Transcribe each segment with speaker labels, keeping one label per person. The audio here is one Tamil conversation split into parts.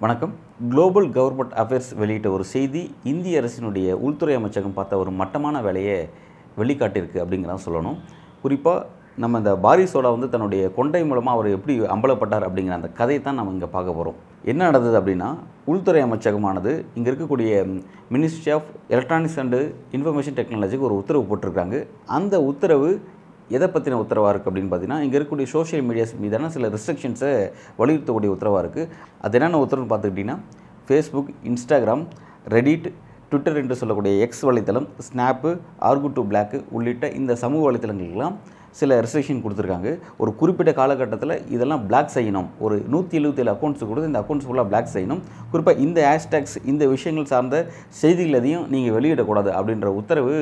Speaker 1: வணக்கம் குளோபல் கவர்மெண்ட் அஃபேர்ஸ் வெளியிட்ட ஒரு செய்தி இந்திய அரசினுடைய உள்துறை அமைச்சகம் பார்த்த ஒரு மட்டமான வேலையை வெளிக்காட்டியிருக்கு அப்படிங்கிறதான் சொல்லணும் குறிப்பாக நம்ம இந்த பாரிசோடா வந்து தன்னுடைய கொண்டை மூலமாக அவர் எப்படி அம்பலப்பட்டார் அப்படிங்கிற அந்த கதையை தான் நம்ம இங்கே பார்க்க போகிறோம் என்ன நடந்தது அப்படின்னா உள்துறை அமைச்சகமானது இங்கே இருக்கக்கூடிய ministry of electronics and information டெக்னாலஜிக்கு ஒரு உத்தரவு போட்டிருக்காங்க அந்த உத்தரவு எதை பற்றின உத்தரவாக இருக்குது அப்படின்னு பார்த்தீங்கன்னா இங்கே இருக்கக்கூடிய சோஷியல் மீடியாஸ் மீதான சில ரெஸ்ட்ரிக்ஷன்ஸை வலியுறுத்தக்கூடிய உத்தரவாக இருக்குது அது என்னென்ன உத்தரவுன்னு பார்த்துக்கிட்டிங்கன்னா ஃபேஸ்புக் இன்ஸ்டாகிராம் ரெடிட் ட்விட்டர் என்று சொல்லக்கூடிய எக்ஸ் வலைத்தளம் ஸ்னாப்பு ஆர்கு டு பிளாக்கு உள்ளிட்ட இந்த சமூக வலைத்தளங்களுக்கெல்லாம் சில ரெஸ்ட்ரிக்ஷன் கொடுத்துருக்காங்க ஒரு குறிப்பிட்ட காலகட்டத்தில் இதெல்லாம் பிளாக் செய்யணும் ஒரு நூற்றி எழுபத்தேழு அக்கௌண்ட்ஸ் கொடுத்து இந்த அக்கௌண்ட்ஸ் ஃபுல்லாக பிளாக் செய்யணும் குறிப்பாக இந்த ஹேஷ்டேக்ஸ் இந்த விஷயங்கள் சார்ந்த செய்திகள் எதையும் நீங்கள் வெளியிடக்கூடாது அப்படின்ற உத்தரவு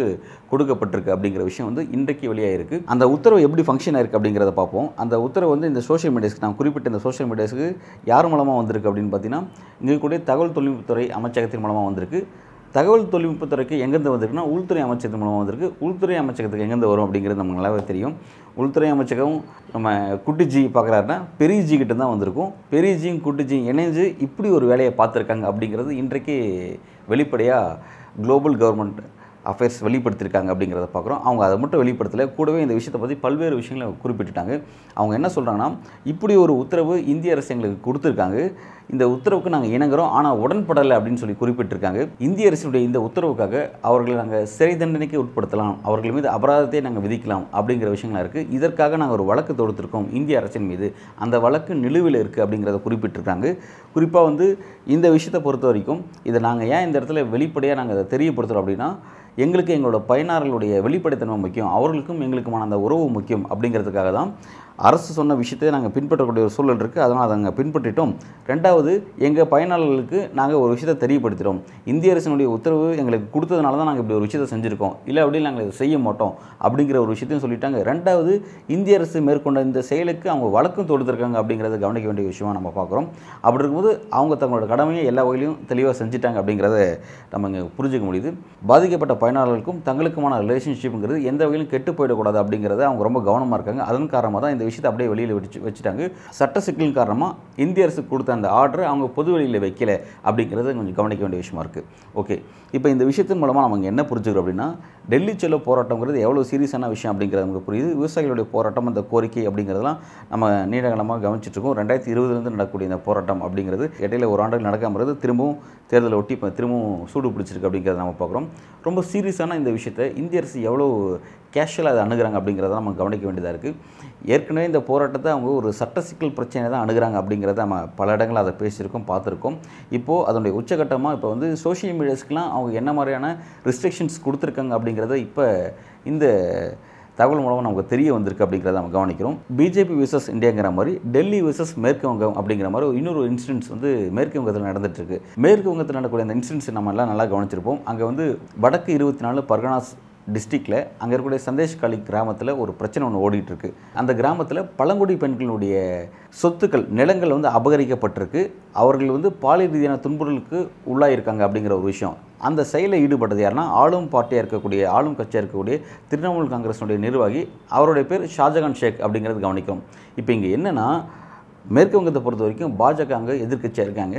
Speaker 1: கொடுக்கப்பட்டிருக்கு அப்படிங்கிற விஷயம் வந்து இன்றைக்கு வெளியாக இருக்குது அந்த உத்தரவு எப்படி ஃபங்க்ஷன் ஆயிருக்கு அப்படிங்கிறத பார்ப்போம் அந்த உத்தரவு வந்து இந்த சோஷியல் மீடியாஸ்க்கு நான் குறிப்பிட்ட இந்த சோஷியல் மீடியாஸ்க்கு யார் மூலமாக வந்திருக்கு அப்படின்னு பார்த்தீங்கன்னா இங்கே கூட தகவல் தொழில்நுட்பத்துறை அமைச்சகத்தின் மூலமாக வந்திருக்கு தகவல் தொழில்நுட்பத்துறைக்கு எங்கேருந்து வந்திருக்குன்னா உள்துறை அமைச்சகத்து மூலமாக வந்திருக்கு உள்துறை அமைச்சகத்துக்கு எங்கேருந்து வரும் அப்படிங்கிறது நமக்கு நல்லாவே தெரியும் உள்துறை அமைச்சகம் நம்ம குட்டி ஜி பார்க்குறாருன்னா பெரிய ஜி கிட்ட தான் வந்திருக்கும் பெரிய ஜியும் குட்டி ஜியும் இணைஞ்சு இப்படி ஒரு வேலையை பார்த்துருக்காங்க அப்படிங்கிறது இன்றைக்கு வெளிப்படையாக குளோபல் கவர்மெண்ட் அஃபேர்ஸ் வெளிப்படுத்தியிருக்காங்க அப்படிங்கிறத பார்க்குறோம் அவங்க அதை மட்டும் வெளிப்படுத்தலை கூடவே இந்த விஷயத்தை பற்றி பல்வேறு விஷயங்களை குறிப்பிட்டுட்டாங்க அவங்க என்ன சொல்கிறாங்கன்னா இப்படி ஒரு உத்தரவு இந்திய அரசு எங்களுக்கு கொடுத்துருக்காங்க இந்த உத்தரவுக்கு நாங்கள் இணங்குறோம் ஆனால் உடன்படலை அப்படின்னு சொல்லி குறிப்பிட்டிருக்காங்க இந்திய அரசினுடைய இந்த உத்தரவுக்காக அவர்களை நாங்கள் சிறை தண்டனைக்கு உட்படுத்தலாம் அவர்கள் மீது அபராதத்தை நாங்கள் விதிக்கலாம் அப்படிங்கிற விஷயங்களாக இருக்குது இதற்காக நாங்கள் ஒரு வழக்கு தொடுத்திருக்கோம் இந்திய அரசின் மீது அந்த வழக்கு நிலுவில் இருக்குது அப்படிங்கிறத குறிப்பிட்டிருக்காங்க குறிப்பாக வந்து இந்த விஷயத்தை பொறுத்த வரைக்கும் இதை நாங்கள் ஏன் இந்த இடத்துல வெளிப்படையாக நாங்கள் அதை தெரியப்படுத்துகிறோம் அப்படின்னா எங்களுக்கு எங்களோட பயனாளர்களுடைய வெளிப்படைத்தன்மை முக்கியம் அவர்களுக்கும் எங்களுக்குமான அந்த உறவு முக்கியம் அப்படிங்கிறதுக்காக தான் அரசு சொன்ன விஷயத்தை நாங்கள் பின்பற்றக்கூடிய ஒரு சூழல் இருக்குது அதனால் அதை நாங்கள் பின்பற்றிட்டோம் ரெண்டாவது எங்கள் பயனாளர்களுக்கு நாங்கள் ஒரு விஷயத்தை தெரியப்படுத்துகிறோம் இந்திய அரசினுடைய உத்தரவு எங்களுக்கு கொடுத்ததுனால தான் நாங்கள் இப்படி ஒரு விஷயத்தை செஞ்சுருக்கோம் இல்லை அப்படின்னு நாங்கள் இதை செய்ய மாட்டோம் அப்படிங்கிற ஒரு விஷயத்தையும் சொல்லிட்டாங்க ரெண்டாவது இந்திய அரசு மேற்கொண்ட இந்த செயலுக்கு அவங்க வழக்கம் தொடுத்துருக்காங்க அப்படிங்கிறத கவனிக்க வேண்டிய விஷயமாக நம்ம பார்க்குறோம் அப்படி இருக்கும்போது அவங்க தங்களோட கடமையை எல்லா வகையிலையும் தெளிவாக செஞ்சுட்டாங்க அப்படிங்கிறத நம்ம இங்கே புரிஞ்சுக்க முடியுது பாதிக்கப்பட்ட பயனாளர்களுக்கும் தங்களுக்குமான ரிலேஷன்ஷிப்புங்கிறது எந்த வகையிலும் கெட்டு போயிடக்கூடாது அப்படிங்கிறத அவங்க ரொம்ப கவனமாக இருக்காங்க அதன் காரணமாக தான் இந்த அந்த விஷயத்தை அப்படியே வெளியில் வச்சு வச்சுட்டாங்க சட்ட சிக்கலின் காரணமாக இந்திய அரசு கொடுத்த அந்த ஆர்டரை அவங்க பொது வெளியில் வைக்கல அப்படிங்கிறது கொஞ்சம் கவனிக்க வேண்டிய விஷயமா இருக்குது ஓகே இப்போ இந்த விஷயத்தின் மூலமாக நம்ம என்ன புரிஞ்சுக்கிறோம் அப்படின்னா டெல்லி செல்ல போராட்டங்கிறது எவ்வளோ சீரியஸான விஷயம் அப்படிங்கிறது நமக்கு புரியுது விவசாயிகளுடைய போராட்டம் அந்த கோரிக்கை அப்படிங்கிறதெல்லாம் நம்ம நீண்டகாலமாக கவனிச்சிட்ருக்கோம் ரெண்டாயிரத்தி இருபதுலேருந்து நடக்கக்கூடிய இந்த போராட்டம் அப்படிங்கிறது இடையில ஒரு ஆண்டுகள் நடக்காமல் திரும்பவும் தேர்தலை ஒட்டி இப்போ திரும்பவும் சூடு பிடிச்சிருக்கு அப்படிங்கிறத நம்ம பார்க்குறோம் ரொம்ப சீரியஸான இந்த விஷயத்தை இந்திய அரசு எவ்வளோ கேஷுவலாக அதை அணுகிறாங்க அப்படிங்கிறத நம்ம கவனிக்க வேண்டியதாக இருக்குது ஏற்கனவே இந்த போராட்டத்தை அவங்க ஒரு சட்ட சிக்கல் பிரச்சனை தான் அணுகிறாங்க அப்படிங்கிறத நம்ம பல இடங்களில் அதை பேசியிருக்கோம் பார்த்துருக்கோம் இப்போது அதனுடைய உச்சகட்டமாக இப்போ வந்து சோஷியல் மீடியாஸ்க்கெலாம் அவங்க என்ன மாதிரியான ரிஸ்ட்ரிக்ஷன்ஸ் கொடுத்துருக்காங்க அப்படிங்கிறத இப்போ இந்த தகவல் மூலமாக நமக்கு தெரிய வந்திருக்கு அப்படிங்கிறத நம்ம கவனிக்கிறோம் பிஜேபி விசஸ் இந்தியாங்கிற மாதிரி டெல்லி விசஸ் மேற்கு வங்கம் அப்படிங்கிற மாதிரி இன்னொரு இன்சிடென்ட்ஸ் வந்து மேற்கு வங்கத்தில் நடந்துட்டு இருக்கு மேற்கு வங்கத்தில் நடக்கூடிய அந்த இன்சிடென்ட்ஸ் நம்ம எல்லாம் நல்லா கவனிச்சிருப்போம் அங்கே வந்து வடக்கு இருபத்தி நாலு பர்கனாஸ் டிஸ்ட்ரிக்டில் அங்கே இருக்கக்கூடிய சந்தேஷ்காலி கிராமத்தில் ஒரு பிரச்சனை ஒன்று ஓடிட்டுருக்கு அந்த கிராமத்தில் பழங்குடி பெண்களுடைய சொத்துக்கள் நிலங்கள் வந்து அபகரிக்கப்பட்டிருக்கு அவர்கள் வந்து பாலியல் ரீதியான துன்புறலுக்கு உள்ளாயிருக்காங்க அப்படிங்கிற ஒரு விஷயம் அந்த செயலில் ஈடுபட்டது யாருன்னா ஆளும் பார்ட்டியாக இருக்கக்கூடிய ஆளும் கட்சியாக இருக்கக்கூடிய திரிணாமுல் காங்கிரஸினுடைய நிர்வாகி அவருடைய பேர் ஷாஜகான் ஷேக் அப்படிங்கிறது கவனிக்கும் இப்போ இங்கே என்னென்னா மேற்கு வங்கத்தை பொறுத்த வரைக்கும் பாஜக அங்கே எதிர்கட்சியாக இருக்காங்க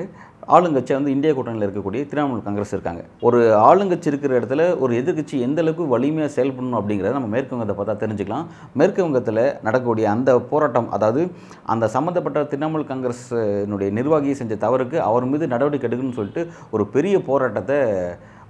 Speaker 1: ஆளுங்கட்சி வந்து இந்திய கூட்டணியில் இருக்கக்கூடிய திரிணாமுல் காங்கிரஸ் இருக்காங்க ஒரு ஆளுங்கட்சி இருக்கிற இடத்துல ஒரு எதிர்கட்சி எந்த அளவுக்கு வலிமையாக செயல்படணும் அப்படிங்கிறத நம்ம மேற்கு வங்கத்தை பார்த்தா தெரிஞ்சுக்கலாம் மேற்கு வங்கத்தில் நடக்கக்கூடிய அந்த போராட்டம் அதாவது அந்த சம்மந்தப்பட்ட திரிணாமுல் காங்கிரஸினுடைய நிர்வாகியை செஞ்ச தவறுக்கு அவர் மீது நடவடிக்கை எடுக்கணும்னு சொல்லிட்டு ஒரு பெரிய போராட்டத்தை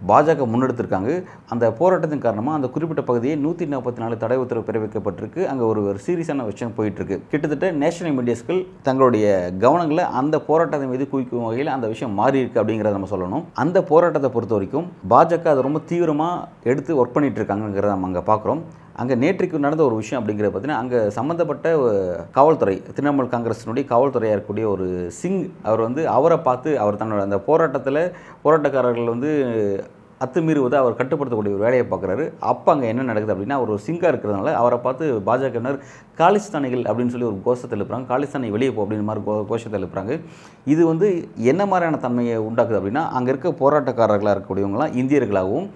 Speaker 1: பாஜக முன்னெடுத்திருக்காங்க அந்த போராட்டத்தின் காரணமாக அந்த குறிப்பிட்ட பகுதியை நூற்றி நாற்பத்தி நாலு தடை உத்தரவு பிறப்பிக்கப்பட்டிருக்கு அங்கே ஒரு ஒரு சீரியஸான விஷயம் போயிட்டுருக்கு கிட்டத்தட்ட நேஷனல் மீடியாஸ்கள் தங்களுடைய கவனங்களை அந்த போராட்டத்தின் மீது குவிக்கும் வகையில் அந்த விஷயம் மாறி இருக்கு அப்படிங்கிறத நம்ம சொல்லணும் அந்த போராட்டத்தை பொறுத்த வரைக்கும் பாஜக அதை ரொம்ப தீவிரமாக எடுத்து ஒர்க் பண்ணிட்டு நம்ம அங்கே பார்க்குறோம் அங்கே நேற்றுக்கு நடந்த ஒரு விஷயம் அப்படிங்கிறத பார்த்தீங்கன்னா அங்கே சம்மந்தப்பட்ட காவல்துறை திரிணாமுல் காங்கிரஸினுடைய காவல்துறையாக இருக்கக்கூடிய ஒரு சிங் அவர் வந்து அவரை பார்த்து அவர் தன்னோட அந்த போராட்டத்தில் போராட்டக்காரர்கள் வந்து அத்துமீறுவதை அவர் கட்டுப்படுத்தக்கூடிய ஒரு வேலையை பார்க்குறாரு அப்போ அங்கே என்ன நடக்குது அப்படின்னா அவர் ஒரு சிங்காக இருக்கிறதுனால அவரை பார்த்து பாஜகவினர் காலிஸ்தானிகள் அப்படின்னு சொல்லி ஒரு கோஷத்தை எழுப்புறாங்க காலிஸ்தானை வெளியே போ அப்படின்னு மாதிரி கோ கோஷத்தை எழுப்புறாங்க இது வந்து என்ன மாதிரியான தன்மையை உண்டாக்குது அப்படின்னா அங்கே இருக்க போராட்டக்காரர்களாக இருக்கக்கூடியவங்களாம் இந்தியர்களாகவும்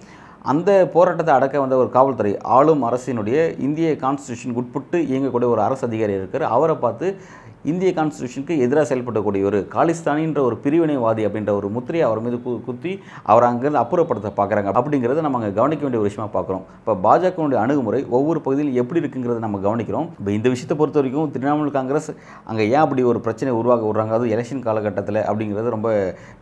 Speaker 1: அந்த போராட்டத்தை அடக்க வந்த ஒரு காவல்துறை ஆளும் அரசினுடைய இந்திய கான்ஸ்டியூஷனுக்கு உட்பட்டு இயங்கக்கூடிய ஒரு அரசு அதிகாரி இருக்கார் அவரை பார்த்து இந்திய கான்ஸ்டியூஷனுக்கு எதிராக செயல்படக்கூடிய ஒரு காலிஸ்தானின்ற ஒரு பிரிவினைவாதி அப்படின்ற ஒரு முத்திரையை அவர் மீது கு குத்தி அவர் அங்கேருந்து அப்புறப்படுத்த பார்க்குறாங்க அப்படிங்கிறத நம்ம அங்கே கவனிக்க வேண்டிய ஒரு விஷயமா பார்க்குறோம் இப்போ பாஜகவுடைய அணுகுமுறை ஒவ்வொரு பகுதியில் எப்படி இருக்குங்கிறத நம்ம கவனிக்கிறோம் இப்போ இந்த விஷயத்தை பொறுத்த வரைக்கும் திரிணாமுல் காங்கிரஸ் அங்கே ஏன் அப்படி ஒரு பிரச்சனை உருவாக விடுறாங்க அதுவும் எலெக்ஷன் காலகட்டத்தில் அப்படிங்கிறது ரொம்ப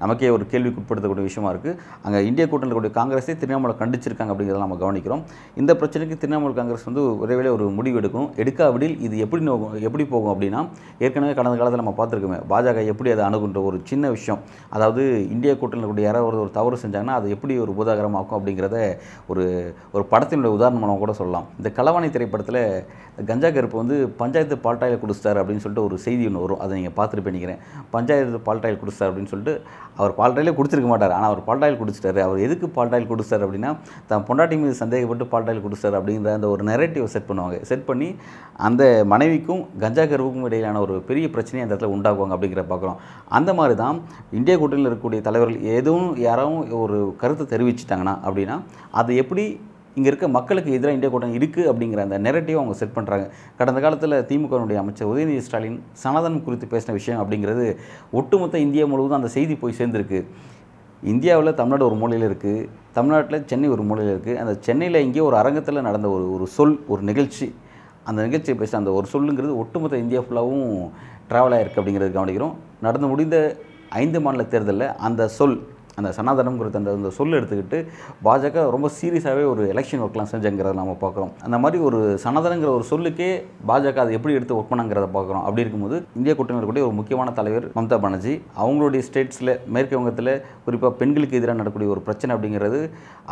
Speaker 1: நமக்கே ஒரு கேள்விக்கு உட்படுத்தக்கூடிய விஷயமா இருக்குது அங்கே இந்திய கூட்டணியில் இருக்கக்கூடிய காங்கிரஸே திரிணாமுலை கண்டிச்சிருக்காங்க அப்படிங்கிறத நம்ம கவனிக்கிறோம் இந்த பிரச்சனைக்கு திரிணாமுல் காங்கிரஸ் வந்து விரைவில் ஒரு முடிவு எடுக்கும் எடுக்காவிடில் இது எப்படி எப்படி போகும் அப்படின்னா ஏற்கனவே கடந்த காலத்தில் நம்ம பார்த்துருக்கோமே பாஜக எப்படி அதை அணுகுன்ற ஒரு சின்ன விஷயம் அதாவது இந்திய கூட்டணியில் கூடிய யாராவது ஒரு தவறு செஞ்சாங்கன்னா அது எப்படி ஒரு உபதாகரமாகும் அப்படிங்கிறத ஒரு ஒரு படத்தினுடைய உதாரணமாக கூட சொல்லலாம் இந்த கலவாணி திரைப்படத்தில் கஞ்சா கருப்பு வந்து பஞ்சாயத்து பால்டாயில் குடிச்சிட்டார் அப்படின்னு சொல்லிட்டு ஒரு செய்தி ஒன்று வரும் அதை நீங்கள் பார்த்துட்டு நினைக்கிறேன் பஞ்சாயத்து பால்டாயில் கொடுத்தார் அப்படின்னு சொல்லிட்டு அவர் பால்டாயிலே கொடுத்துருக்க மாட்டார் ஆனால் அவர் பால்டாயில் குடிச்சிட்டார் அவர் எதுக்கு பால்டாயில் கொடுத்தார் அப்படின்னா தான் பொண்டாட்டி மீது சந்தேகப்பட்டு பால்டாயில் கொடுத்தார் அப்படிங்கிற அந்த ஒரு நெரேட்டிவை செட் பண்ணுவாங்க செட் பண்ணி அந்த மனைவிக்கும் கஞ்சா கருப்புக்கும் இடையிலான ஒரு ஒரு பெரிய பிரச்சனையை அந்த இடத்துல உண்டாக்குவாங்க அப்படிங்கிற பார்க்குறோம் அந்த மாதிரி தான் இந்திய கூட்டணியில் இருக்கக்கூடிய தலைவர்கள் எதுவும் யாரும் ஒரு கருத்தை தெரிவிச்சிட்டாங்கன்னா அப்படின்னா அது எப்படி இங்கே இருக்க மக்களுக்கு எதிராக இந்திய கூட்டணி இருக்குது அப்படிங்கிற அந்த நெரட்டிவ் அவங்க செட் பண்ணுறாங்க கடந்த காலத்தில் திமுகனுடைய அமைச்சர் உதயநிதி ஸ்டாலின் சனாதனம் குறித்து பேசின விஷயம் அப்படிங்கிறது ஒட்டுமொத்த இந்தியா முழுவதும் அந்த செய்தி போய் சேர்ந்துருக்கு இந்தியாவில் தமிழ்நாடு ஒரு மூலையில் இருக்குது தமிழ்நாட்டில் சென்னை ஒரு மூலையில் இருக்குது அந்த சென்னையில் இங்கே ஒரு அரங்கத்தில் நடந்த ஒரு ஒரு சொல் ஒரு நிகழ்ச்சி அந்த நிகழ்ச்சியை பேச அந்த ஒரு சொல்லுங்கிறது ஒட்டுமொத்த இந்தியா ஃபுல்லாகவும் ட்ராவல் ஆகிருக்கு அப்படிங்கிறது கவனிக்கிறோம் நடந்து முடிந்த ஐந்து மாநில தேர்தலில் அந்த சொல் அந்த சனாதனம்ங்கிறது அந்த அந்த சொல் எடுத்துக்கிட்டு பாஜக ரொம்ப சீரியஸாகவே ஒரு எலெக்ஷன் ஒர்க்லாம் செஞ்சுங்கிறத நம்ம பார்க்குறோம் அந்த மாதிரி ஒரு சனாதனங்கிற ஒரு சொல்லுக்கே பாஜக அதை எப்படி எடுத்து ஒர்க் பண்ணுங்கிறத பார்க்குறோம் அப்படி இருக்கும்போது இந்திய கூட்டணியில் இருக்கக்கூடிய ஒரு முக்கியமான தலைவர் மம்தா பானர்ஜி அவங்களுடைய ஸ்டேட்ஸில் மேற்கு வங்கத்தில் குறிப்பாக பெண்களுக்கு எதிராக நடக்கூடிய ஒரு பிரச்சனை அப்படிங்கிறது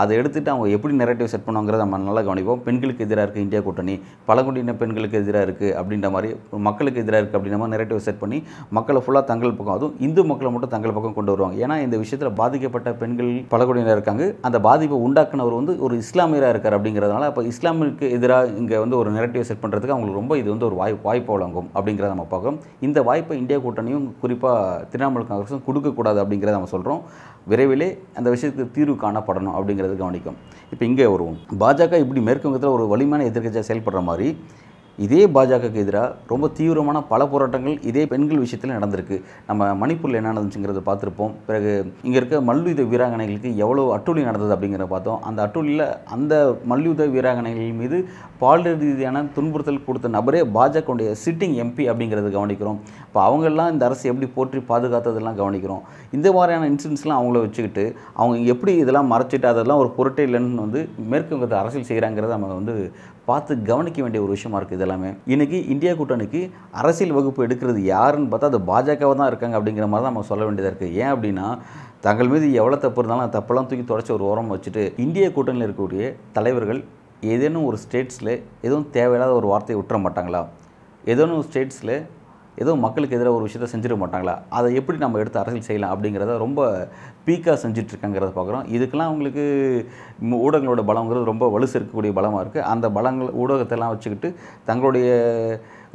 Speaker 1: அதை எடுத்துகிட்டு அவங்க எப்படி நெரட்டிவ் செட் பண்ணுவாங்கிறத நம்ம நல்லா கவனிப்போம் பெண்களுக்கு எதிராக இருக்குது இந்தியா கூட்டணி பழங்குடியின பெண்களுக்கு எதிராக இருக்குது அப்படின்ற மாதிரி மக்களுக்கு எதிராக இருக்குது அப்படின்ற மாதிரி நெரட்டிவ் செட் பண்ணி மக்களை ஃபுல்லாக தங்கள் பக்கம் அதுவும் இந்து மக்களை மட்டும் தங்கள் பக்கம் கொண்டு வருவாங்க ஏன்னா இந்த விஷயத்தில் பாதி பாதிக்கப்பட்ட பெண்கள் பழங்குடியினர் இருக்காங்க அந்த பாதிப்பை உண்டாக்குனவர் வந்து ஒரு இஸ்லாமியராக இருக்கார் அப்படிங்கிறதுனால அப்போ இஸ்லாமிற்கு எதிராக இங்கே வந்து ஒரு நெரட்டிவ் செட் பண்ணுறதுக்கு அவங்களுக்கு ரொம்ப இது வந்து ஒரு வாய் வாய்ப்பு வழங்கும் அப்படிங்கிறத நம்ம பார்க்குறோம் இந்த வாய்ப்பை இந்தியா கூட்டணியும் குறிப்பாக திரிணாமுல் காங்கிரஸும் கொடுக்கக்கூடாது அப்படிங்கிறத நம்ம சொல்கிறோம் விரைவிலே அந்த விஷயத்துக்கு தீர்வு காணப்படணும் அப்படிங்கிறது கவனிக்கும் இப்போ இங்கே வருவோம் பாஜக இப்படி மேற்கு வங்கத்தில் ஒரு வலிமையான எதிர்கட்சியாக செயல்படுற மாதிரி இதே பாஜகவுக்கு எதிராக ரொம்ப தீவிரமான பல போராட்டங்கள் இதே பெண்கள் விஷயத்தில் நடந்திருக்கு நம்ம மணிப்பூரில் என்ன நடந்துச்சுங்கிறத பார்த்துருப்போம் பிறகு இங்கே இருக்க மல்யுத வீராங்கனைகளுக்கு எவ்வளோ அட்டூழியம் நடந்தது அப்படிங்கிறத பார்த்தோம் அந்த அட்டூழியில் அந்த மல்யுத வீராங்கனைகள் மீது பால் ரீதியான துன்புறுத்தல் கொடுத்த நபரே பாஜகவுடைய சிட்டிங் எம்பி அப்படிங்கிறது கவனிக்கிறோம் இப்போ அவங்கெல்லாம் இந்த அரசு எப்படி போற்றி பாதுகாத்ததெல்லாம் கவனிக்கிறோம் இந்த மாதிரியான இன்சிடென்ட்ஸ்லாம் அவங்கள வச்சுக்கிட்டு அவங்க எப்படி இதெல்லாம் மறைச்சிட்டு அதெல்லாம் ஒரு பொருட்டே இல்லைன்னு வந்து மேற்குவங்கத்தை அரசியல் செய்கிறாங்கிறத நம்ம வந்து பார்த்து கவனிக்க வேண்டிய ஒரு விஷயமா இருக்குது எல்லாமே இன்றைக்கி இந்தியா கூட்டணிக்கு அரசியல் வகுப்பு எடுக்கிறது யாருன்னு பார்த்தா அது பாஜகவாக தான் இருக்காங்க அப்படிங்கிற மாதிரி தான் நம்ம சொல்ல வேண்டியதாக இருக்குது ஏன் அப்படின்னா தங்கள் மீது எவ்வளோ தப்பு இருந்தாலும் தப்பெல்லாம் தூக்கி தொடச்சி ஒரு ஓரம் வச்சுட்டு இந்திய கூட்டணியில் இருக்கக்கூடிய தலைவர்கள் ஏதேனும் ஒரு ஸ்டேட்ஸில் எதுவும் தேவையில்லாத ஒரு வார்த்தையை விட்டுற மாட்டாங்களா ஏதேனும் ஒரு ஸ்டேட்ஸில் ஏதோ மக்களுக்கு எதிராக ஒரு விஷயத்த செஞ்சிட மாட்டாங்களா அதை எப்படி நம்ம எடுத்து அரசியல் செய்யலாம் அப்படிங்கிறத ரொம்ப பீக்காக செஞ்சிட்ருக்காங்கிறத பார்க்குறோம் இதுக்கெல்லாம் அவங்களுக்கு ஊடகங்களோட பலங்கிறது ரொம்ப வலுசு இருக்கக்கூடிய பலமாக இருக்குது அந்த பலங்கள் ஊடகத்தெல்லாம் வச்சுக்கிட்டு தங்களுடைய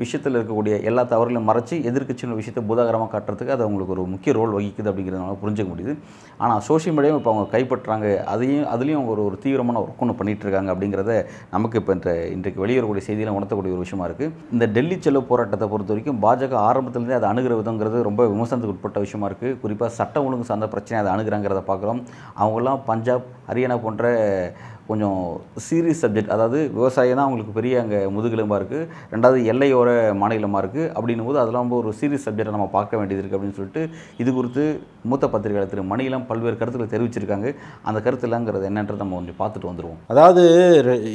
Speaker 1: விஷயத்தில் இருக்கக்கூடிய எல்லா தவறுகளையும் மறைச்சி எதிர்கட்சியின் விஷயத்தை புதாகரமாக காட்டுறதுக்கு அது அவங்களுக்கு ஒரு முக்கிய ரோல் வகிக்குது அப்படிங்கிறதுனால புரிஞ்சிக்க முடியுது ஆனால் சோஷியல் மீடியாவும் இப்போ அவங்க கைப்பற்றுறாங்க அதையும் அதுலேயும் அவங்க ஒரு ஒரு தீவிரமான ஒர்க் ஒன்று பண்ணிகிட்ருக்காங்க அப்படிங்கிறத நமக்கு இப்போ இந்த இன்றைக்கு வெளியேறக்கூடிய செய்தியில் உணர்த்தக்கூடிய ஒரு விஷயமா இருக்குது இந்த டெல்லி செல்லு போராட்டத்தை பொறுத்த வரைக்கும் பாஜக ஆரம்பத்துலேருந்தே அதை அணுகிற விதங்கிறது ரொம்ப விமர்சனத்துக்கு உட்பட்ட விஷயமா இருக்குது குறிப்பாக சட்டம் ஒழுங்கு சார்ந்த பிரச்சனை அதை அணுகிறாங்கிறத பார்க்குறோம் அவங்களாம் பஞ்சாப் ஹரியானா போன்ற கொஞ்சம் சீரியஸ் சப்ஜெக்ட் அதாவது விவசாயம் தான் அவங்களுக்கு பெரிய அங்கே முதுகெலும்பாக இருக்குது ரெண்டாவது எல்லையோர மாநிலமாக இருக்குது அப்படின்னும் போது அதெல்லாம் ஒரு சீரியஸ் சப்ஜெக்டை நம்ம பார்க்க வேண்டியது இருக்குது அப்படின்னு சொல்லிட்டு இது குறித்து மூத்த பத்திரிகையாளர் திரு மணிலாம் பல்வேறு கருத்துக்களை தெரிவிச்சிருக்காங்க அந்த கருத்துலங்கிறது என்னன்றது நம்ம கொஞ்சம் பார்த்துட்டு வந்துடுவோம்
Speaker 2: அதாவது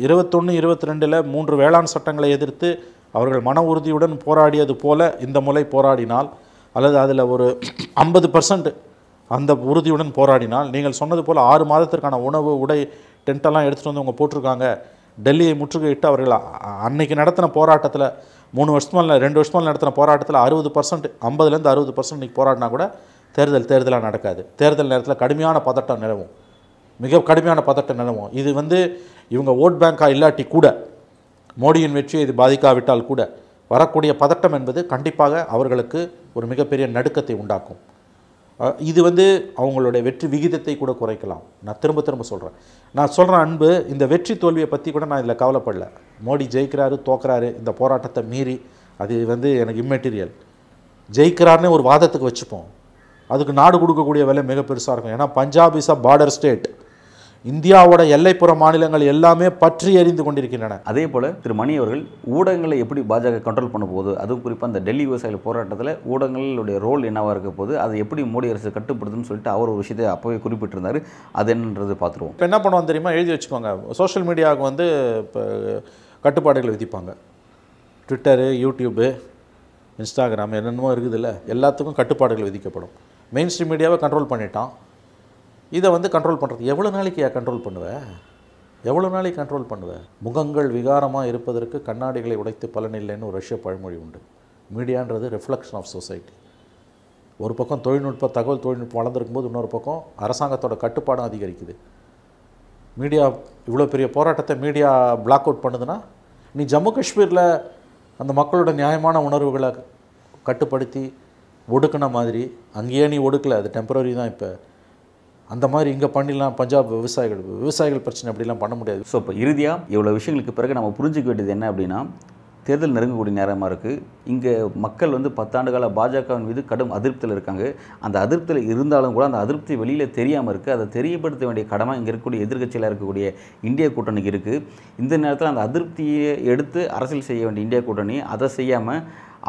Speaker 2: இருபத்தொன்று இருபத்தி ரெண்டில் மூன்று வேளாண் சட்டங்களை எதிர்த்து அவர்கள் மன உறுதியுடன் போராடியது போல இந்த முறை போராடினால் அல்லது அதில் ஒரு ஐம்பது பர்சன்ட் அந்த உறுதியுடன் போராடினால் நீங்கள் சொன்னது போல் ஆறு மாதத்திற்கான உணவு உடை டென்ட்டெல்லாம் எடுத்துகிட்டு வந்து அவங்க போட்டிருக்காங்க டெல்லியை முற்றுகையிட்டு அவர்கள் அன்னைக்கு நடத்தின போராட்டத்தில் மூணு வருஷமா இல்லை ரெண்டு வருஷமா நடத்தின போராட்டத்தில் அறுபது பர்சன்ட் ஐம்பதுலேருந்து அறுபது பர்சன்ட் இன்றைக்கி போராடினா கூட தேர்தல் தேர்தலாக நடக்காது தேர்தல் நேரத்தில் கடுமையான பதட்டம் நிலவும் மிக கடுமையான பதட்டம் நிலவும் இது வந்து இவங்க ஓட் பேங்காக இல்லாட்டி கூட மோடியின் வெற்றியை இது பாதிக்காவிட்டால் கூட வரக்கூடிய பதட்டம் என்பது கண்டிப்பாக அவர்களுக்கு ஒரு மிகப்பெரிய நடுக்கத்தை உண்டாக்கும் இது வந்து அவங்களுடைய வெற்றி விகிதத்தை கூட குறைக்கலாம் நான் திரும்ப திரும்ப சொல்கிறேன் நான் சொல்கிறேன் அன்பு இந்த வெற்றி தோல்வியை பற்றி கூட நான் இதில் கவலைப்படல மோடி ஜெயிக்கிறாரு தோக்கிறாரு இந்த போராட்டத்தை மீறி அது வந்து எனக்கு இம்மெட்டீரியல் ஜெயிக்கிறார்னே ஒரு வாதத்துக்கு வச்சுப்போம் அதுக்கு நாடு கொடுக்கக்கூடிய விலை மிக பெருசாக இருக்கும் ஏன்னா Punjab is a border state இந்தியாவோட எல்லைப்புற மாநிலங்கள் எல்லாமே பற்றி அறிந்து கொண்டிருக்கின்றன அதே போல் திரு மணி அவர்கள் ஊடகங்களை எப்படி பாஜக கண்ட்ரோல்
Speaker 1: பண்ண போகுது அதுவும் குறிப்பாக அந்த டெல்லி விவசாயிகள் போராட்டத்தில் ஊடகங்களுடைய ரோல் என்னவாக இருக்க போகுது அதை எப்படி மோடி அரசு
Speaker 2: கட்டுப்படுத்துன்னு சொல்லிட்டு அவர் ஒரு விஷயத்தை அப்போவே குறிப்பிட்டிருந்தார் அது என்னன்றது பார்த்துருவோம் இப்போ என்ன பண்ணுவோம் தெரியுமா எழுதி வச்சுக்கோங்க சோஷியல் மீடியாவுக்கு வந்து இப்போ கட்டுப்பாடுகள் விதிப்பாங்க ட்விட்டரு யூடியூப்பு இன்ஸ்டாகிராம் என்னென்னமோ இருக்குதுல்ல எல்லாத்துக்கும் கட்டுப்பாடுகள் விதிக்கப்படும் மெயின் ஸ்ட்ரீம் மீடியாவை கண்ட்ரோல் பண்ணிட்டான் இதை வந்து கண்ட்ரோல் பண்ணுறது எவ்வளோ நாளைக்கு கண்ட்ரோல் பண்ணுவேன் எவ்வளோ நாளைக்கு கண்ட்ரோல் பண்ணுவேன் முகங்கள் விகாரமாக இருப்பதற்கு கண்ணாடிகளை உடைத்து பலனில்லைன்னு ஒரு ரஷ்ய பழமொழி உண்டு மீடியான்றது ரிஃப்ளெக்ஷன் ஆஃப் சொசைட்டி ஒரு பக்கம் தொழில்நுட்ப தகவல் தொழில்நுட்பம் வளர்ந்துருக்கும் போது இன்னொரு பக்கம் அரசாங்கத்தோட கட்டுப்பாடும் அதிகரிக்குது மீடியா இவ்வளோ பெரிய போராட்டத்தை மீடியா பிளாக் அவுட் பண்ணுதுன்னா நீ ஜம்மு காஷ்மீரில் அந்த மக்களோட நியாயமான உணர்வுகளை கட்டுப்படுத்தி ஒடுக்கின மாதிரி அங்கேயே நீ ஒடுக்கலை அது டெம்பரரி தான் இப்போ அந்த மாதிரி இங்கே பண்ணிடலாம் பஞ்சாப் விவசாயிகள் விவசாயிகள் பிரச்சனை அப்படிலாம் பண்ண முடியாது ஸோ இப்போ இறுதியாக இவ்வளோ விஷயங்களுக்கு பிறகு நம்ம புரிஞ்சுக்க வேண்டியது என்ன அப்படின்னா தேர்தல் நெருங்கக்கூடிய நேரமாக
Speaker 1: இருக்குது இங்கே மக்கள் வந்து பத்தாண்டு கால பாஜகவின் மீது கடும் அதிருப்தியில் இருக்காங்க அந்த அதிருப்தியில் இருந்தாலும் கூட அந்த அதிருப்தி வெளியில் தெரியாமல் இருக்குது அதை தெரியப்படுத்த வேண்டிய கடமை இங்கே இருக்கக்கூடிய எதிர்கட்சியில் இருக்கக்கூடிய இந்திய கூட்டணிக்கு இருக்குது இந்த நேரத்தில் அந்த அதிருப்தியை எடுத்து அரசியல் செய்ய வேண்டிய இந்திய கூட்டணி அதை செய்யாமல்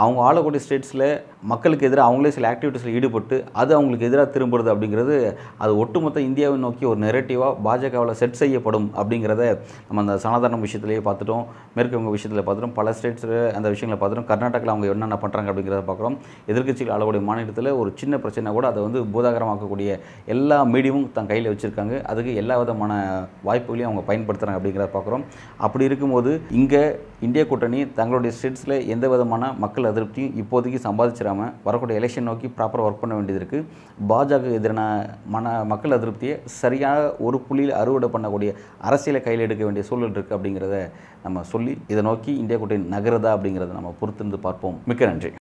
Speaker 1: அவங்க ஆளக்கூடிய ஸ்டேட்ஸில் மக்களுக்கு எதிராக அவங்களே சில ஆக்டிவிட்டீஸில் ஈடுபட்டு அது அவங்களுக்கு எதிராக திரும்புறது அப்படிங்கிறது அது ஒட்டுமொத்த இந்தியாவை நோக்கி ஒரு நெரட்டிவாக பாஜகவில் செட் செய்யப்படும் அப்படிங்கிறத நம்ம அந்த சனாதன விஷயத்துலேயே பார்த்துட்டோம் மேற்கு வங்க விஷயத்தில் பார்த்துட்டோம் பல ஸ்டேட்ஸில் அந்த விஷயங்களை பார்த்துட்டோம் கர்நாடகாவில் அவங்க என்னென்ன பண்ணுறாங்க அப்படிங்கிறத பார்க்குறோம் எதிர்கட்சிகள் ஆளக்கூடிய மாநிலத்தில் ஒரு சின்ன பிரச்சனை கூட அதை வந்து பூதாகரமாக்கக்கூடிய எல்லா மீடியமும் தன் கையில் வச்சுருக்காங்க அதுக்கு எல்லா விதமான வாய்ப்புகளையும் அவங்க பயன்படுத்துகிறாங்க அப்படிங்கிறத பார்க்குறோம் அப்படி இருக்கும்போது இங்கே இந்திய கூட்டணி தங்களுடைய ஸ்டேட்ஸில் எந்த விதமான மக்கள் அதிருப்தியும் இப்போதைக்கு சம்பாதிச்சிடாமல் வரக்கூடிய எலெக்ஷன் நோக்கி ப்ராப்பராக ஒர்க் பண்ண வேண்டியது இருக்குது பாஜக எதிரான மன மக்கள் அதிருப்தியை சரியாக ஒரு புள்ளியில் அறுவடை பண்ணக்கூடிய அரசியலை கையில் எடுக்க வேண்டிய சூழல் இருக்குது அப்படிங்கிறத நம்ம சொல்லி இதை நோக்கி இந்திய கூட்டணி நகருதா அப்படிங்கிறத நம்ம பொறுத்திருந்து
Speaker 2: பார்ப்போம் மிக்க நன்றி